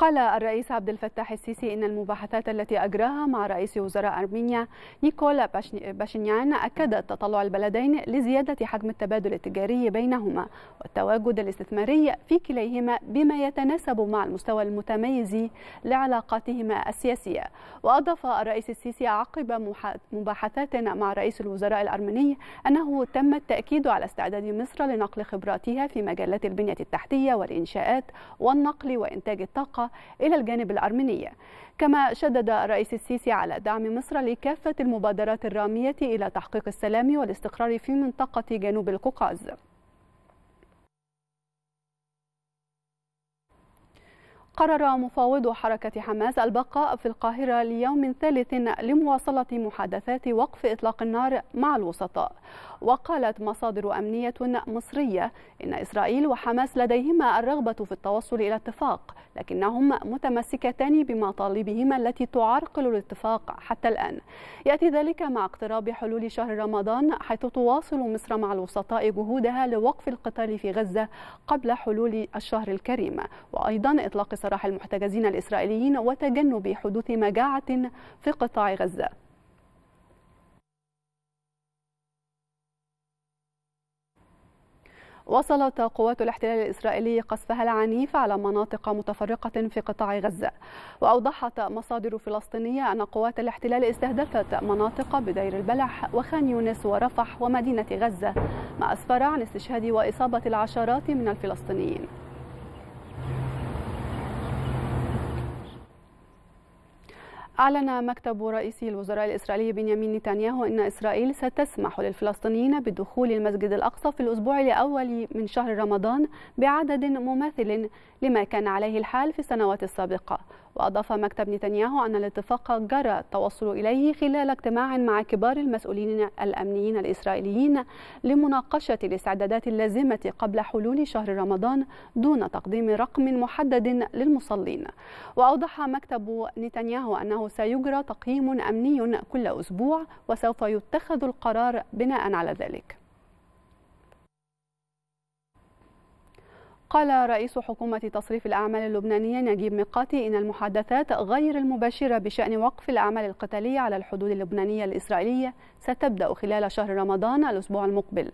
قال الرئيس عبد الفتاح السيسي إن المباحثات التي أجراها مع رئيس وزراء أرمينيا نيكولا باشنيان أكدت تطلع البلدين لزيادة حجم التبادل التجاري بينهما والتواجد الاستثماري في كليهما بما يتناسب مع المستوى المتميز لعلاقاتهما السياسية وأضاف الرئيس السيسي عقب مباحثات مع رئيس الوزراء الأرمني أنه تم التأكيد على استعداد مصر لنقل خبراتها في مجالات البنية التحتية والإنشاءات والنقل وإنتاج الطاقة إلى الجانب الأرميني كما شدد الرئيس السيسي على دعم مصر لكافة المبادرات الرامية إلى تحقيق السلام والاستقرار في منطقة جنوب القوقاز قرر مفاوض حركة حماس البقاء في القاهرة ليوم ثالث لمواصلة محادثات وقف إطلاق النار مع الوسطاء وقالت مصادر أمنية مصرية إن إسرائيل وحماس لديهما الرغبة في التوصل إلى اتفاق لكنهم متمسكتان بمطالبهما التي تعرقل الاتفاق حتى الآن يأتي ذلك مع اقتراب حلول شهر رمضان حيث تواصل مصر مع الوسطاء جهودها لوقف القتال في غزة قبل حلول الشهر الكريم وأيضا إطلاق سراح المحتجزين الإسرائيليين وتجنب حدوث مجاعة في قطاع غزة وصلت قوات الاحتلال الإسرائيلي قصفها العنيف على مناطق متفرقة في قطاع غزة وأوضحت مصادر فلسطينية أن قوات الاحتلال استهدفت مناطق بدير البلح وخان يونس ورفح ومدينة غزة ما أسفر عن استشهاد وإصابة العشرات من الفلسطينيين أعلن مكتب رئيس الوزراء الإسرائيلي بنيامين نتنياهو أن إسرائيل ستسمح للفلسطينيين بدخول المسجد الأقصى في الأسبوع الأول من شهر رمضان بعدد مماثل لما كان عليه الحال في السنوات السابقة وأضاف مكتب نتنياهو أن الاتفاق جرى التوصل إليه خلال اجتماع مع كبار المسؤولين الأمنيين الإسرائيليين لمناقشة الاستعدادات اللازمة قبل حلول شهر رمضان دون تقديم رقم محدد للمصلين وأوضح مكتب نتنياهو أنه سيجرى تقييم أمني كل أسبوع وسوف يتخذ القرار بناء على ذلك قال رئيس حكومة تصريف الأعمال اللبنانية نجيب ميقاتي إن المحادثات غير المباشرة بشأن وقف الأعمال القتالية على الحدود اللبنانية الإسرائيلية ستبدأ خلال شهر رمضان الأسبوع المقبل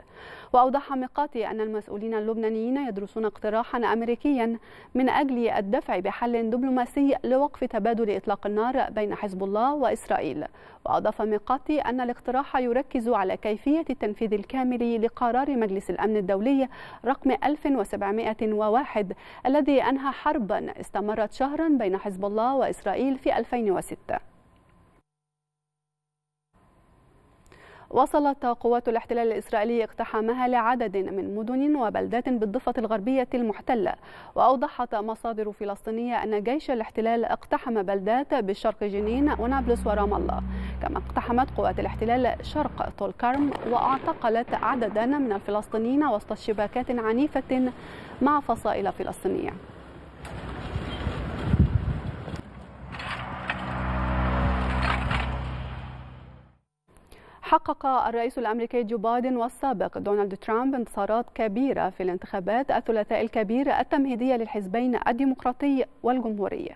وأوضح ميقاتي أن المسؤولين اللبنانيين يدرسون اقتراحا أمريكيا من أجل الدفع بحل دبلوماسي لوقف تبادل إطلاق النار بين حزب الله وإسرائيل وأضاف ميقاتي أن الاقتراح يركز على كيفية التنفيذ الكامل لقرار مجلس الأمن الدولي رقم 1700 وواحد الذي أنهى حربا استمرت شهرا بين حزب الله وإسرائيل في 2006 وصلت قوات الاحتلال الإسرائيلي اقتحامها لعدد من مدن وبلدات بالضفة الغربية المحتلة وأوضحت مصادر فلسطينية أن جيش الاحتلال اقتحم بلدات بشرق جنين ونابلس ورام الله كما اقتحمت قوات الاحتلال شرق طولكرم واعتقلت عددا من الفلسطينيين وسط اشتباكات عنيفة مع فصائل فلسطينية حقق الرئيس الامريكي جو بايدن والسابق دونالد ترامب انتصارات كبيره في الانتخابات الثلاثاء الكبير التمهيديه للحزبين الديمقراطي والجمهوري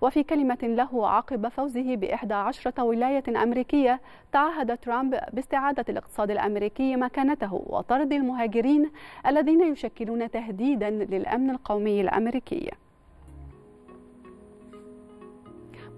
وفي كلمه له عقب فوزه باحدى عشره ولايه امريكيه تعهد ترامب باستعاده الاقتصاد الامريكي مكانته وطرد المهاجرين الذين يشكلون تهديدا للامن القومي الامريكي